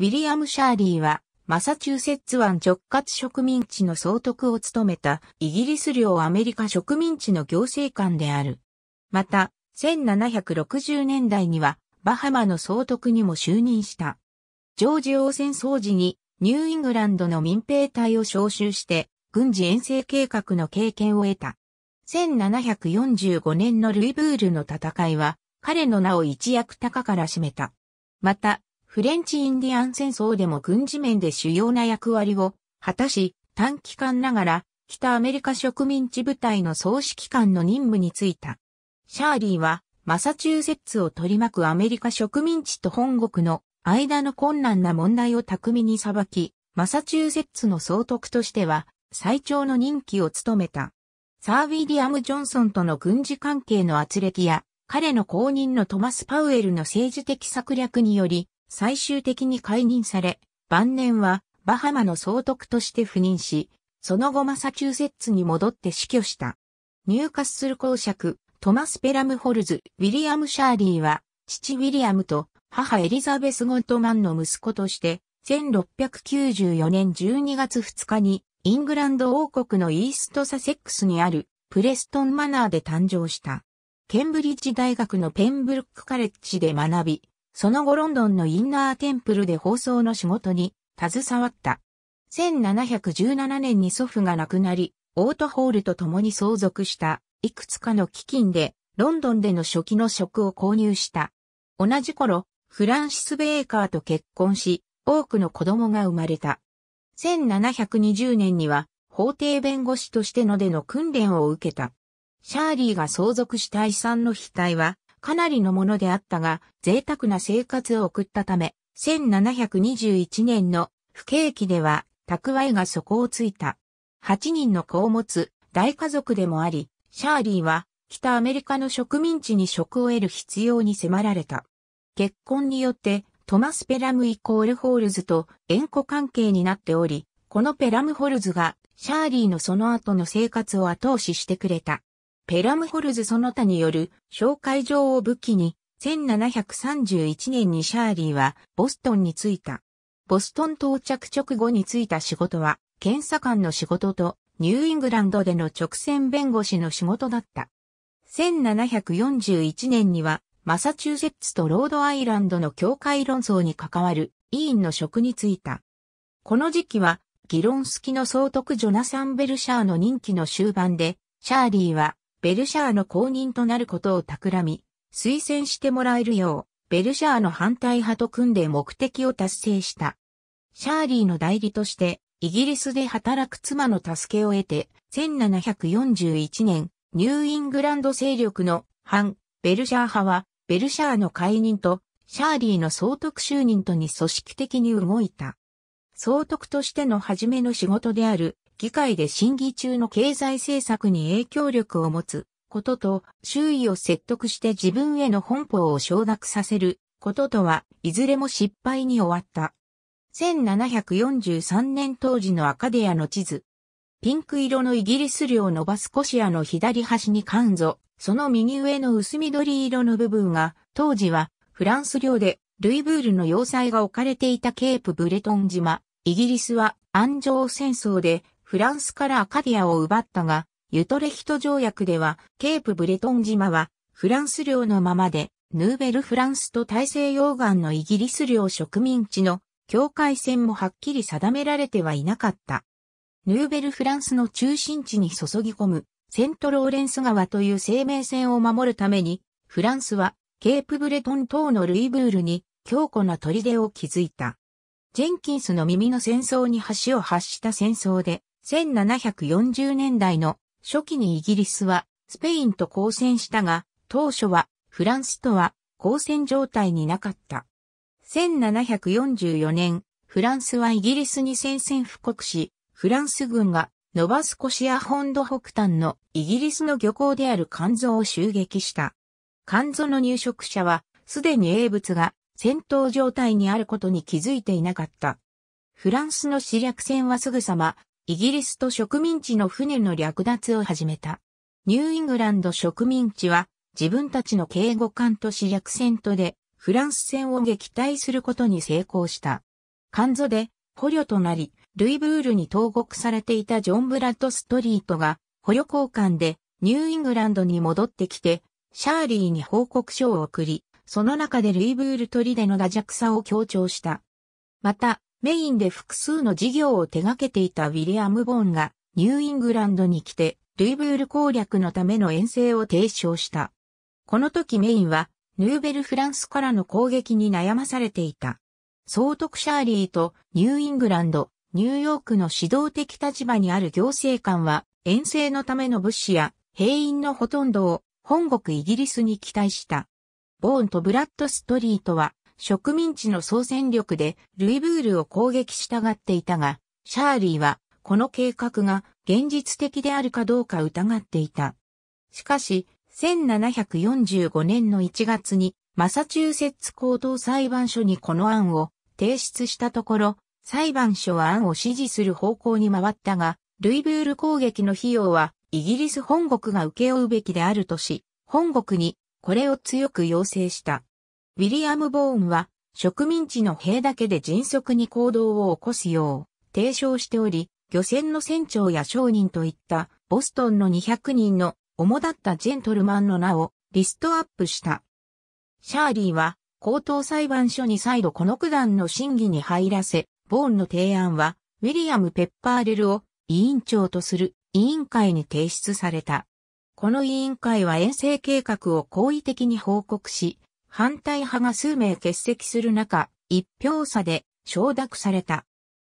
ウィリアム・シャーリーは、マサチューセッツ湾直轄植民地の総督を務めたイギリス領アメリカ植民地の行政官である。また、1760年代には、バハマの総督にも就任した。ジョージ王戦争時に、ニューイングランドの民兵隊を招集して、軍事遠征計画の経験を得た。1745年のルイブールの戦いは、彼の名を一躍高から占めた。また、フレンチインディアン戦争でも軍事面で主要な役割を果たし、短期間ながら北アメリカ植民地部隊の総指揮官の任務に就いた。シャーリーはマサチューセッツを取り巻くアメリカ植民地と本国の間の困難な問題を巧みに裁き、マサチューセッツの総督としては最長の任期を務めた。サー・ウィリアム・ジョンソンとの軍事関係の圧力や、彼の後任のトマス・パウエルの政治的策略により、最終的に解任され、晩年はバハマの総督として赴任し、その後マサチューセッツに戻って死去した。入滑する公爵、トマス・ペラムホルズ、ウィリアム・シャーリーは、父ウィリアムと母エリザベス・ゴットマンの息子として、1694年12月2日に、イングランド王国のイーストサセックスにある、プレストンマナーで誕生した。ケンブリッジ大学のペンブルックカレッジで学び、その後ロンドンのインナーテンプルで放送の仕事に携わった。1717年に祖父が亡くなり、オートホールと共に相続したいくつかの基金でロンドンでの初期の職を購入した。同じ頃、フランシス・ベーカーと結婚し、多くの子供が生まれた。1720年には法廷弁護士としてのでの訓練を受けた。シャーリーが相続した遺産の額はかなりのものであったが、贅沢な生活を送ったため、1721年の不景気では、蓄えが底をついた。8人の子を持つ大家族でもあり、シャーリーは北アメリカの植民地に職を得る必要に迫られた。結婚によってトマス・ペラムイコールホールズと縁故関係になっており、このペラムホールズがシャーリーのその後の生活を後押ししてくれた。ペラムホルズその他による紹介状を武器に、1731年にシャーリーはボストンに着いた。ボストン到着直後に就いた仕事は、検査官の仕事とニューイングランドでの直線弁護士の仕事だった。1741年には、マサチューセッツとロードアイランドの境界論争に関わる委員の職に就いた。この時期は、議論好きの総督ジョナサン・ベルシャーの任期の終盤で、シャーリーはベルシャーの公認となることを企み、推薦してもらえるよう、ベルシャーの反対派と組んで目的を達成した。シャーリーの代理として、イギリスで働く妻の助けを得て、1741年、ニューイングランド勢力の反ベルシャー派は、ベルシャーの解任と、シャーリーの総督就任とに組織的に動いた。総督としての初めの仕事である、議会で審議中の経済政策に影響力を持つことと、周囲を説得して自分への本邦を承諾させることとは、いずれも失敗に終わった。1743年当時のアカデアの地図。ピンク色のイギリス領のバスコシアの左端にカンゾ、その右上の薄緑色の部分が、当時はフランス領で、ルイブールの要塞が置かれていたケープブレトン島。イギリスは安城戦争でフランスからアカディアを奪ったが、ユトレヒト条約では、ケープブレトン島は、フランス領のままで、ヌーベルフランスと大西洋岸のイギリス領植民地の境界線もはっきり定められてはいなかった。ヌーベルフランスの中心地に注ぎ込むセントローレンス川という生命線を守るために、フランスはケープブレトン島のルイブールに強固な砦を築いた。ジェンキンスの耳の戦争に橋を発した戦争で、1740年代の初期にイギリスはスペインと交戦したが、当初はフランスとは交戦状態になかった。1744年、フランスはイギリスに宣戦布告し、フランス軍がノバスコシア本土北端のイギリスの漁港である肝臓を襲撃した。肝臓の入植者はすでに英物が戦闘状態にあることに気づいていなかった。フランスの死略戦はすぐさまイギリスと植民地の船の略奪を始めた。ニューイングランド植民地は自分たちの警護艦と市略戦とでフランス戦を撃退することに成功した。艦座で捕虜となり、ルイブールに投獄されていたジョン・ブラッドストリートが捕虜交換でニューイングランドに戻ってきて、シャーリーに報告書を送り、その中でルイブール砦のラジャクさを強調した。また、メインで複数の事業を手掛けていたウィリアム・ボーンがニューイングランドに来てルイブール攻略のための遠征を提唱した。この時メインはヌーベルフランスからの攻撃に悩まされていた。総督シャーリーとニューイングランド、ニューヨークの指導的立場にある行政官は遠征のための物資や兵員のほとんどを本国イギリスに期待した。ボーンとブラッドストリートは植民地の総戦力でルイブールを攻撃したがっていたが、シャーリーはこの計画が現実的であるかどうか疑っていた。しかし、1745年の1月にマサチューセッツ高等裁判所にこの案を提出したところ、裁判所は案を支持する方向に回ったが、ルイブール攻撃の費用はイギリス本国が受け負うべきであるとし、本国にこれを強く要請した。ウィリアム・ボーンは、植民地の兵だけで迅速に行動を起こすよう提唱しており、漁船の船長や商人といったボストンの200人の主だったジェントルマンの名をリストアップした。シャーリーは高等裁判所に再度この九段の審議に入らせ、ボーンの提案はウィリアム・ペッパーレルを委員長とする委員会に提出された。この委員会は遠征計画を好意的に報告し、反対派が数名欠席する中、一票差で承諾された。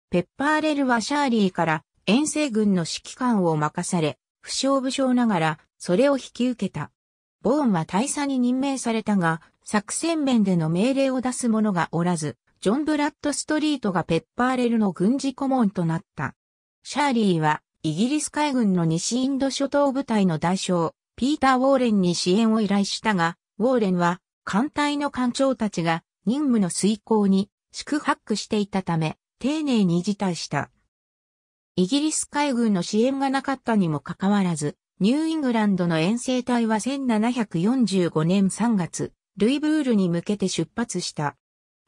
ペッパーレルはシャーリーから遠征軍の指揮官を任され、不詳不詳ながらそれを引き受けた。ボーンは大佐に任命されたが、作戦面での命令を出す者がおらず、ジョン・ブラッド・ストリートがペッパーレルの軍事顧問となった。シャーリーは、イギリス海軍の西インド諸島部隊の代償、ピーター・ウォーレンに支援を依頼したが、ウォーレンは艦隊の艦長たちが任務の遂行に宿泊していたため、丁寧に辞退した。イギリス海軍の支援がなかったにもかかわらず、ニューイングランドの遠征隊は1745年3月、ルイブールに向けて出発した。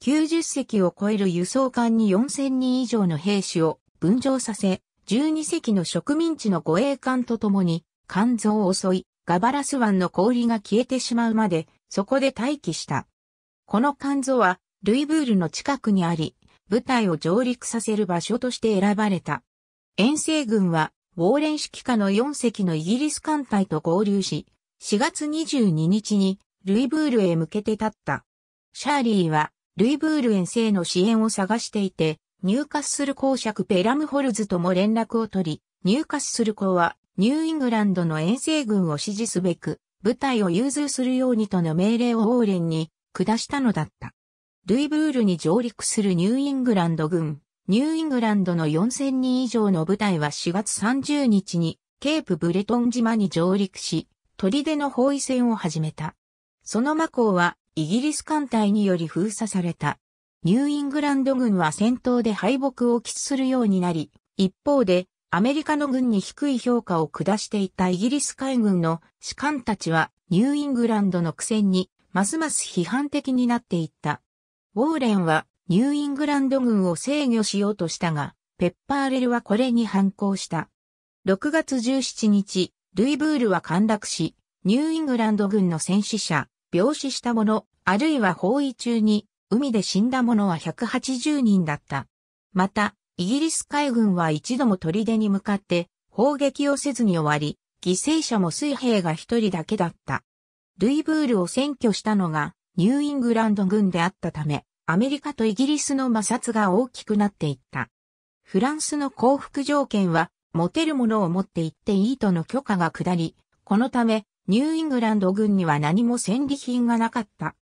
90隻を超える輸送艦に4000人以上の兵士を分譲させ、12隻の植民地の護衛艦とともに、肝臓を襲い、ガバラス湾の氷が消えてしまうまでそこで待機した。この肝臓は、ルイブールの近くにあり、部隊を上陸させる場所として選ばれた。遠征軍は、ウォーレン指揮下の4隻のイギリス艦隊と合流し、4月22日にルイブールへ向けて立った。シャーリーは、ルイブール遠征の支援を探していて、入荷する公爵ペラムホルズとも連絡を取り、入荷する子は、ニューイングランドの遠征軍を支持すべく、部隊を融通するようにとの命令をオーレンに下したのだった。ルイブールに上陸するニューイングランド軍、ニューイングランドの4000人以上の部隊は4月30日にケープブレトン島に上陸し、砦の包囲戦を始めた。その魔港はイギリス艦隊により封鎖された。ニューイングランド軍は戦闘で敗北を喫するようになり、一方でアメリカの軍に低い評価を下していたイギリス海軍の士官たちはニューイングランドの苦戦にますます批判的になっていった。ウォーレンはニューイングランド軍を制御しようとしたが、ペッパーレルはこれに反抗した。6月17日、ルイブールは陥落し、ニューイングランド軍の戦死者、病死した者、あるいは包囲中に、海で死んだ者は180人だった。また、イギリス海軍は一度も砦に向かって砲撃をせずに終わり、犠牲者も水兵が一人だけだった。ルイブールを占拠したのがニューイングランド軍であったため、アメリカとイギリスの摩擦が大きくなっていった。フランスの降伏条件は、持てるものを持って行っていいとの許可が下り、このため、ニューイングランド軍には何も戦利品がなかった。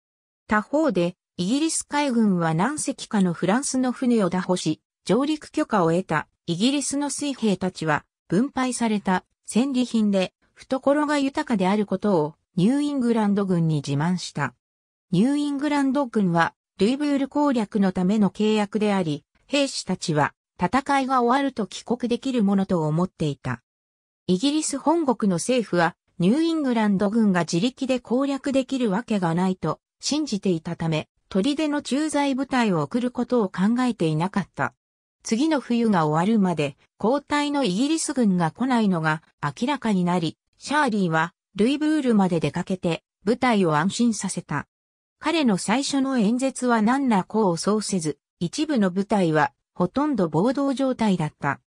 他方で、イギリス海軍は何隻かのフランスの船を打破し、上陸許可を得たイギリスの水兵たちは分配された戦利品で懐が豊かであることをニューイングランド軍に自慢した。ニューイングランド軍はルイブール攻略のための契約であり、兵士たちは戦いが終わると帰国できるものと思っていた。イギリス本国の政府はニューイングランド軍が自力で攻略できるわけがないと信じていたため、砦の駐在部隊を送ることを考えていなかった。次の冬が終わるまで交代のイギリス軍が来ないのが明らかになり、シャーリーはルイブールまで出かけて部隊を安心させた。彼の最初の演説は何ら功を奏せず、一部の部隊はほとんど暴動状態だった。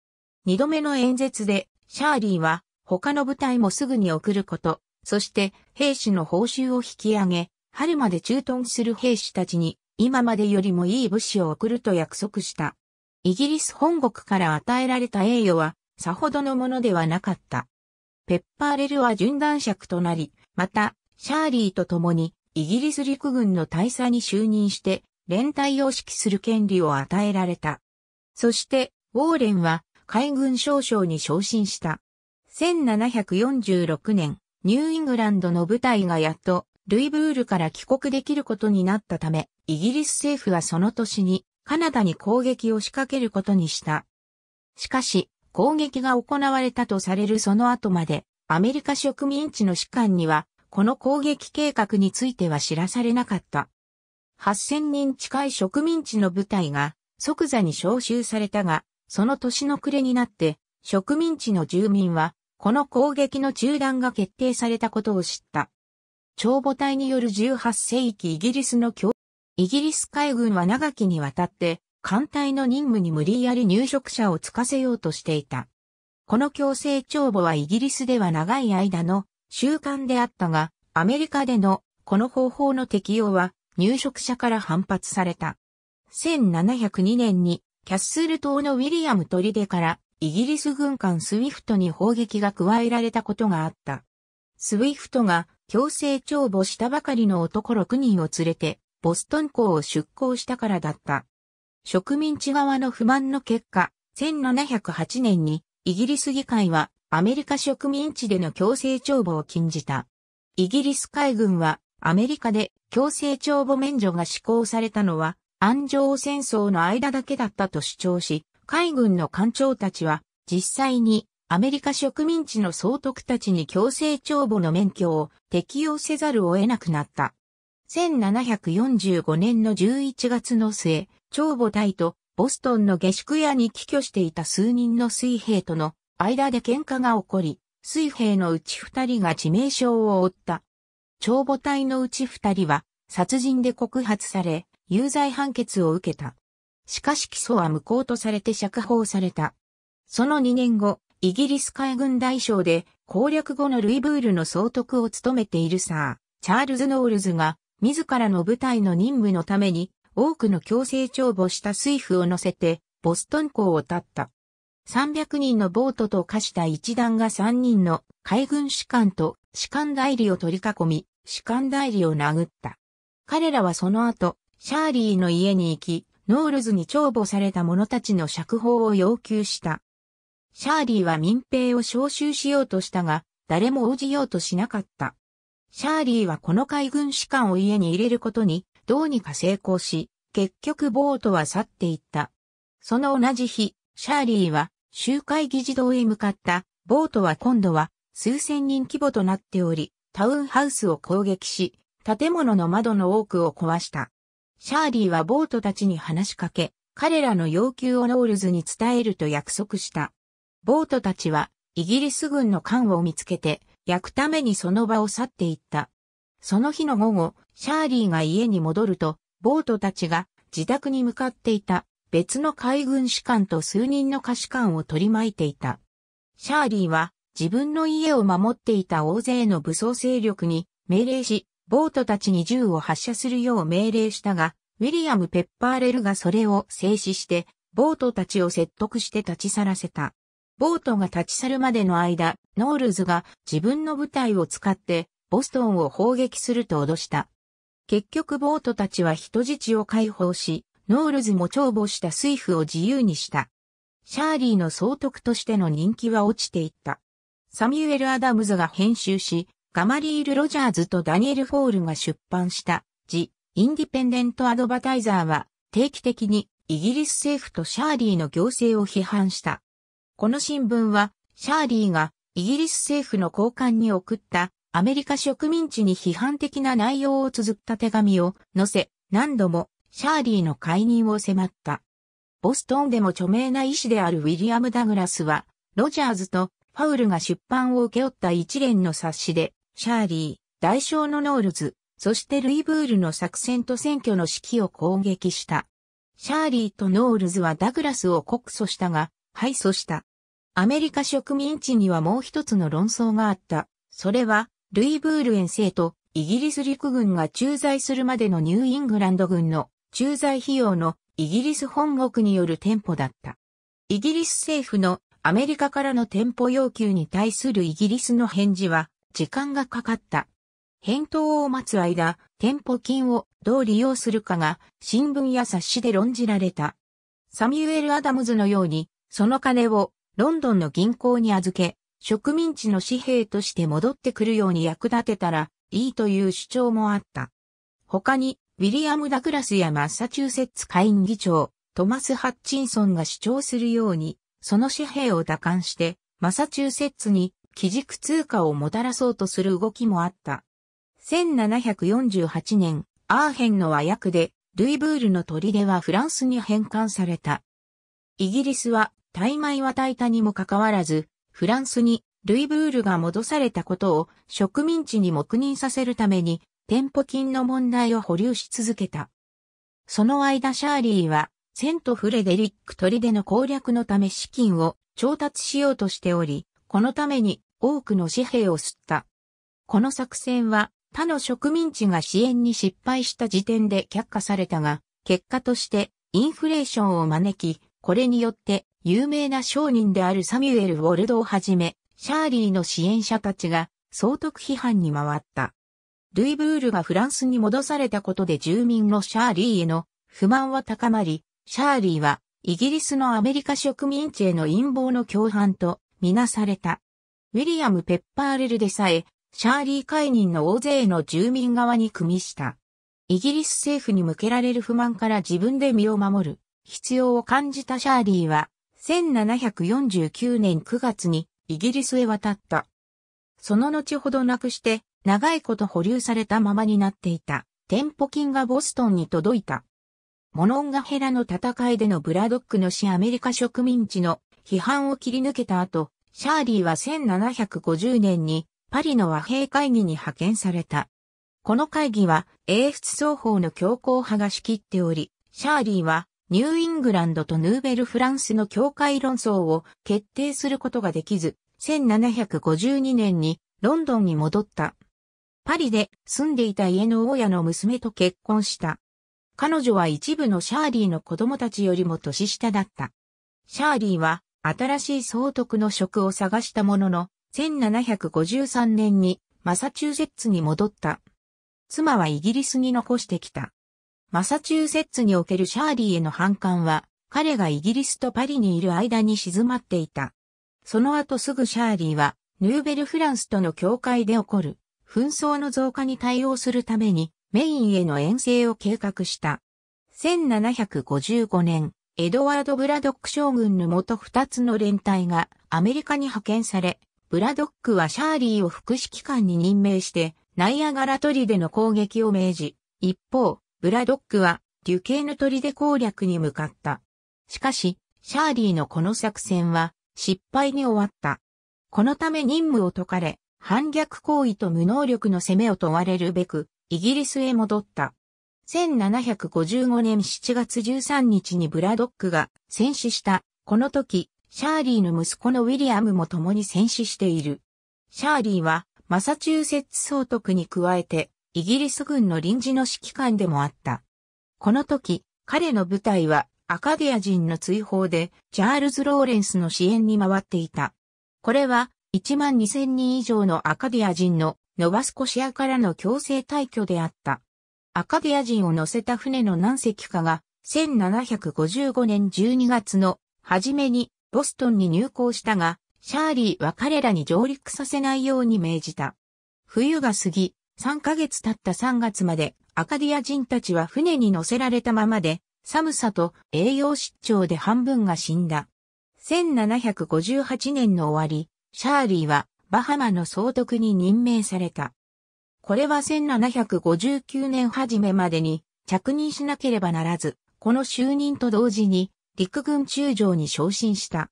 二度目の演説で、シャーリーは他の部隊もすぐに送ること、そして兵士の報酬を引き上げ、春まで駐屯する兵士たちに今までよりもいい物資を送ると約束した。イギリス本国から与えられた栄誉は、さほどのものではなかった。ペッパーレルは順断爵となり、また、シャーリーと共に、イギリス陸軍の大佐に就任して、連帯を指揮する権利を与えられた。そして、ウォーレンは、海軍少将に昇進した。1746年、ニューイングランドの部隊がやっと、ルイブールから帰国できることになったため、イギリス政府はその年に、カナダに攻撃を仕掛けることにした。しかし、攻撃が行われたとされるその後まで、アメリカ植民地の士官には、この攻撃計画については知らされなかった。8000人近い植民地の部隊が即座に召集されたが、その年の暮れになって、植民地の住民は、この攻撃の中断が決定されたことを知った。帳簿隊による18世紀イギリスの教イギリス海軍は長きにわたって艦隊の任務に無理やり入植者をつかせようとしていた。この強制帳簿はイギリスでは長い間の習慣であったが、アメリカでのこの方法の適用は入植者から反発された。1702年にキャッスル島のウィリアムデからイギリス軍艦スウィフトに砲撃が加えられたことがあった。スウィフトが強制帳簿したばかりの男6人を連れてボストン港を出港したからだった。植民地側の不満の結果、1708年にイギリス議会はアメリカ植民地での強制帳簿を禁じた。イギリス海軍はアメリカで強制帳簿免除が施行されたのは安城戦争の間だけだったと主張し、海軍の艦長たちは実際にアメリカ植民地の総督たちに強制帳簿の免許を適用せざるを得なくなった。1745年の11月の末、長母隊とボストンの下宿屋に寄居していた数人の水兵との間で喧嘩が起こり、水兵のうち二人が致命傷を負った。長母隊のうち二人は殺人で告発され、有罪判決を受けた。しかし起訴は無効とされて釈放された。その2年後、イギリス海軍大将で攻略後のルイブールの総督を務めているサー、チャールズ・ノールズが自らの部隊の任務のために、多くの強制帳簿した水夫を乗せて、ボストン港を立った。300人のボートと化した一団が3人の海軍士官と士官代理を取り囲み、士官代理を殴った。彼らはその後、シャーリーの家に行き、ノールズに帳簿された者たちの釈放を要求した。シャーリーは民兵を招集しようとしたが、誰も応じようとしなかった。シャーリーはこの海軍士官を家に入れることに、どうにか成功し、結局ボートは去っていった。その同じ日、シャーリーは、集会議事堂へ向かった、ボートは今度は、数千人規模となっており、タウンハウスを攻撃し、建物の窓の多くを壊した。シャーリーはボートたちに話しかけ、彼らの要求をノールズに伝えると約束した。ボートたちは、イギリス軍の艦を見つけて、焼くためにその場を去っていった。その日の午後、シャーリーが家に戻ると、ボートたちが自宅に向かっていた別の海軍士官と数人の下士官を取り巻いていた。シャーリーは自分の家を守っていた大勢の武装勢力に命令し、ボートたちに銃を発射するよう命令したが、ウィリアム・ペッパーレルがそれを制止して、ボートたちを説得して立ち去らせた。ボートが立ち去るまでの間、ノールズが自分の部隊を使ってボストンを砲撃すると脅した。結局ボートたちは人質を解放し、ノールズも長母したスイフを自由にした。シャーリーの総督としての人気は落ちていった。サミュエル・アダムズが編集し、ガマリール・ロジャーズとダニエル・フォールが出版した、ジ・インディペンデント・アドバタイザーは、定期的にイギリス政府とシャーリーの行政を批判した。この新聞は、シャーリーがイギリス政府の高官に送ったアメリカ植民地に批判的な内容を綴った手紙を載せ、何度もシャーリーの解任を迫った。ボストンでも著名な医師であるウィリアム・ダグラスは、ロジャーズとファウルが出版を請け負った一連の冊子で、シャーリー、代償のノールズ、そしてルイブールの作戦と選挙の指揮を攻撃した。シャーリーとノールズはダグラスを告訴したが、敗訴した。アメリカ植民地にはもう一つの論争があった。それは、ルイ・ブール遠征とイギリス陸軍が駐在するまでのニューイングランド軍の駐在費用のイギリス本国による店舗だった。イギリス政府のアメリカからの店舗要求に対するイギリスの返事は時間がかかった。返答を待つ間、店舗金をどう利用するかが新聞や冊子で論じられた。サミュエル・アダムズのようにその金をロンドンの銀行に預け、植民地の紙幣として戻ってくるように役立てたらいいという主張もあった。他に、ウィリアム・ダクラスやマッサチューセッツ下院議長、トマス・ハッチンソンが主張するように、その紙幣を打艦して、マサチューセッツに基軸通貨をもたらそうとする動きもあった。1748年、アーヘンの和訳で、ルイブールの砦はフランスに返還された。イギリスは大米は大多たにもかかわらず、フランスにルイブールが戻されたことを植民地に黙認させるために、店舗金の問題を保留し続けた。その間シャーリーは、セント・フレデリック・取リの攻略のため資金を調達しようとしており、このために多くの紙幣を吸った。この作戦は他の植民地が支援に失敗した時点で却下されたが、結果としてインフレーションを招き、これによって有名な商人であるサミュエル・ウォルドをはじめ、シャーリーの支援者たちが総督批判に回った。ルイブールがフランスに戻されたことで住民のシャーリーへの不満は高まり、シャーリーはイギリスのアメリカ植民地への陰謀の共犯とみなされた。ウィリアム・ペッパーレルでさえ、シャーリー解任の大勢の住民側に組みした。イギリス政府に向けられる不満から自分で身を守る必要を感じたシャーリーは、1749年9月にイギリスへ渡った。その後ほどなくして、長いこと保留されたままになっていた、店舗金がボストンに届いた。モノンガヘラの戦いでのブラドックの死アメリカ植民地の批判を切り抜けた後、シャーリーは1750年にパリの和平会議に派遣された。この会議は英仏双方の強硬派が仕切っており、シャーリーはニューイングランドとヌーベルフランスの境界論争を決定することができず、1752年にロンドンに戻った。パリで住んでいた家の大家の娘と結婚した。彼女は一部のシャーリーの子供たちよりも年下だった。シャーリーは新しい総督の職を探したものの、1753年にマサチューセッツに戻った。妻はイギリスに残してきた。マサチューセッツにおけるシャーリーへの反感は、彼がイギリスとパリにいる間に静まっていた。その後すぐシャーリーは、ヌーベルフランスとの境界で起こる、紛争の増加に対応するために、メインへの遠征を計画した。1755年、エドワード・ブラドック将軍の元二つの連隊がアメリカに派遣され、ブラドックはシャーリーを副指揮官に任命して、ナイアガラトリでの攻撃を命じ、一方、ブラドックは、デュケーヌ砦攻略に向かった。しかし、シャーリーのこの作戦は、失敗に終わった。このため任務を解かれ、反逆行為と無能力の攻めを問われるべく、イギリスへ戻った。1755年7月13日にブラドックが戦死した。この時、シャーリーの息子のウィリアムも共に戦死している。シャーリーは、マサチューセッツ総督に加えて、イギリス軍の臨時の指揮官でもあった。この時、彼の部隊はアカディア人の追放でチャールズ・ローレンスの支援に回っていた。これは1万2000人以上のアカディア人のノバスコシアからの強制退去であった。アカディア人を乗せた船の何隻かが1755年12月の初めにボストンに入港したが、シャーリーは彼らに上陸させないように命じた。冬が過ぎ、3ヶ月経った3月までアカディア人たちは船に乗せられたままで、寒さと栄養失調で半分が死んだ。1758年の終わり、シャーリーはバハマの総督に任命された。これは1759年初めまでに着任しなければならず、この就任と同時に陸軍中将に昇進した。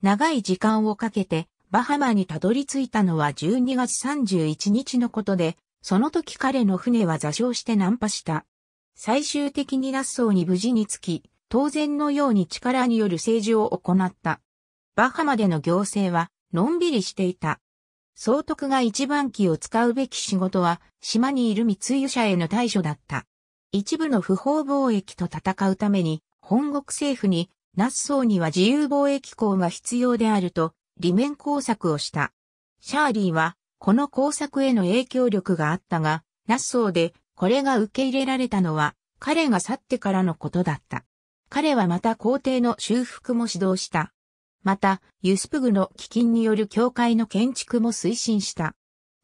長い時間をかけてバハマにたどり着いたのは12月31日のことで、その時彼の船は座礁して難破した。最終的にナッソーに無事につき、当然のように力による政治を行った。バハマでの行政は、のんびりしていた。総督が一番機を使うべき仕事は、島にいる密輸者への対処だった。一部の不法貿易と戦うために、本国政府に、ナッソーには自由貿易港が必要であると、利面工作をした。シャーリーは、この工作への影響力があったが、ナッソーでこれが受け入れられたのは彼が去ってからのことだった。彼はまた皇帝の修復も指導した。また、ユスプグの基金による教会の建築も推進した。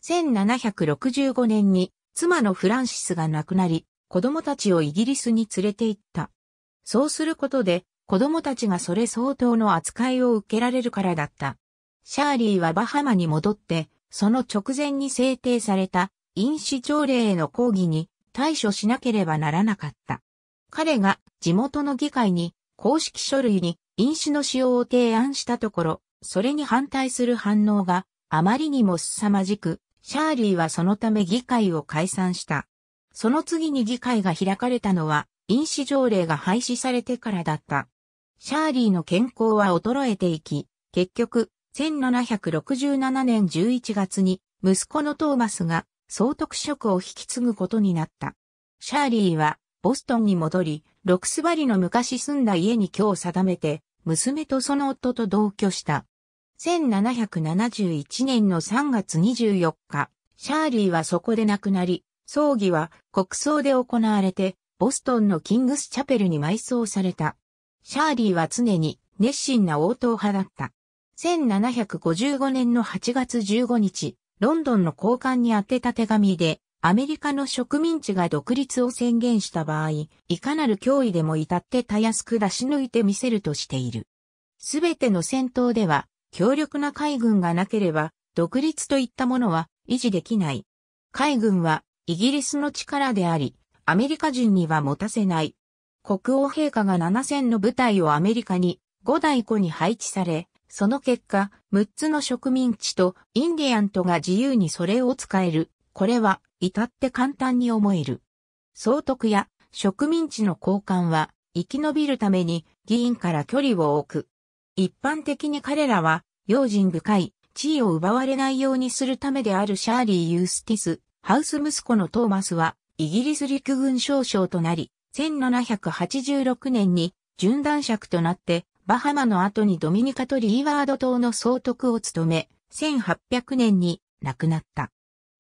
1765年に妻のフランシスが亡くなり、子供たちをイギリスに連れて行った。そうすることで、子供たちがそれ相当の扱いを受けられるからだった。シャーリーはバハマに戻って、その直前に制定された飲酒条例への抗議に対処しなければならなかった。彼が地元の議会に公式書類に飲酒の使用を提案したところ、それに反対する反応があまりにも凄まじく、シャーリーはそのため議会を解散した。その次に議会が開かれたのは、飲酒条例が廃止されてからだった。シャーリーの健康は衰えていき、結局、1767年11月に息子のトーマスが総督職を引き継ぐことになった。シャーリーはボストンに戻り、ロクスバリの昔住んだ家に居を定めて、娘とその夫と同居した。1771年の3月24日、シャーリーはそこで亡くなり、葬儀は国葬で行われて、ボストンのキングスチャペルに埋葬された。シャーリーは常に熱心な応答派だった。1755年の8月15日、ロンドンの交換に宛てた手紙で、アメリカの植民地が独立を宣言した場合、いかなる脅威でも至ってたやすく出し抜いてみせるとしている。すべての戦闘では、強力な海軍がなければ、独立といったものは維持できない。海軍はイギリスの力であり、アメリカ人には持たせない。国王陛下が7000の部隊をアメリカに5台庫に配置され、その結果、6つの植民地とインディアントが自由にそれを使える。これは、至って簡単に思える。総督や植民地の交換は、生き延びるために議員から距離を置く。一般的に彼らは、用心深い、地位を奪われないようにするためであるシャーリー・ユースティス、ハウス息子のトーマスは、イギリス陸軍少将となり、1786年に順断尺となってバハマの後にドミニカとリーワード島の総督を務め、1800年に亡くなった。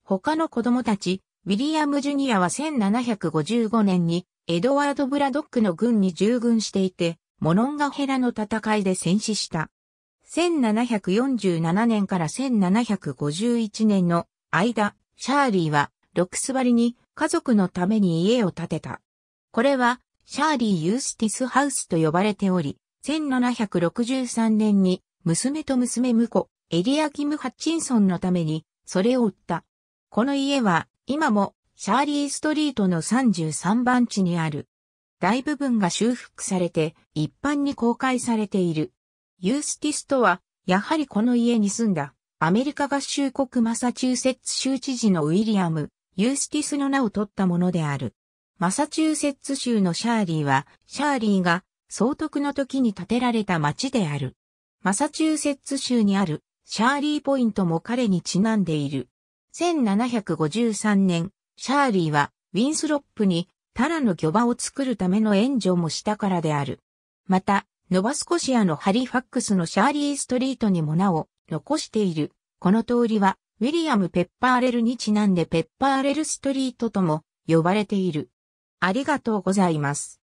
他の子供たち、ウィリアム・ジュニアは1755年にエドワード・ブラドックの軍に従軍していて、モロンガヘラの戦いで戦死した。1747年から1751年の間、シャーリーはロックスバリに家族のために家を建てた。これは、シャーリー・ユースティス・ハウスと呼ばれており、1763年に娘と娘婿、エリアキム・ハッチンソンのために、それを売った。この家は、今も、シャーリーストリートの33番地にある。大部分が修復されて、一般に公開されている。ユースティスとは、やはりこの家に住んだ、アメリカ合衆国マサチューセッツ州知事のウィリアム、ユースティスの名を取ったものである。マサチューセッツ州のシャーリーは、シャーリーが総督の時に建てられた町である。マサチューセッツ州にあるシャーリーポイントも彼にちなんでいる。1753年、シャーリーはウィンスロップにタラの漁場を作るための援助もしたからである。また、ノバスコシアのハリファックスのシャーリーストリートにも名を残している。この通りは、ウィリアム・ペッパーレルにちなんでペッパーレルストリートとも呼ばれている。ありがとうございます。